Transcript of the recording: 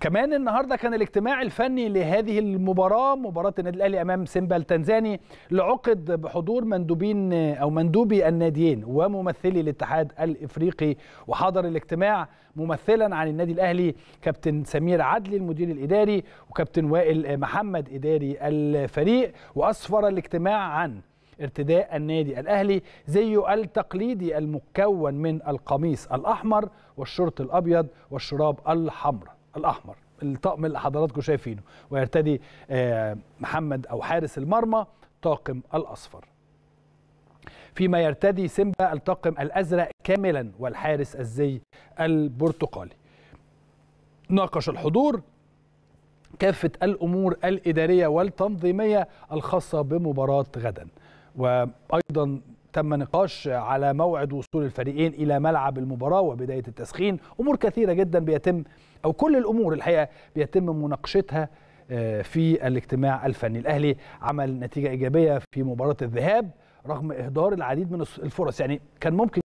كمان النهارده كان الاجتماع الفني لهذه المباراه مباراه النادي الاهلي امام سيمبا التنزاني اللي عقد بحضور مندوبين او مندوبي الناديين وممثلي الاتحاد الافريقي وحضر الاجتماع ممثلا عن النادي الاهلي كابتن سمير عدلي المدير الاداري وكابتن وائل محمد اداري الفريق واسفر الاجتماع عن ارتداء النادي الأهلي زيه التقليدي المكون من القميص الأحمر والشورت الأبيض والشراب الحمر الاحمر الطقم اللي حضراتكم شايفينه ويرتدي آه، محمد او حارس المرمى طاقم الاصفر فيما يرتدي سيمبا الطاقم الازرق كاملا والحارس الزي البرتقالي ناقش الحضور كافه الامور الاداريه والتنظيميه الخاصه بمباراه غدا وايضا تم نقاش على موعد وصول الفريقين إلى ملعب المباراة وبداية التسخين أمور كثيرة جدا بيتم أو كل الأمور الحقيقة بيتم مناقشتها آه، في الاجتماع الفني الأهلي عمل نتيجة إيجابية في مباراة الذهاب رغم إهدار العديد من الفرص يعني كان ممكن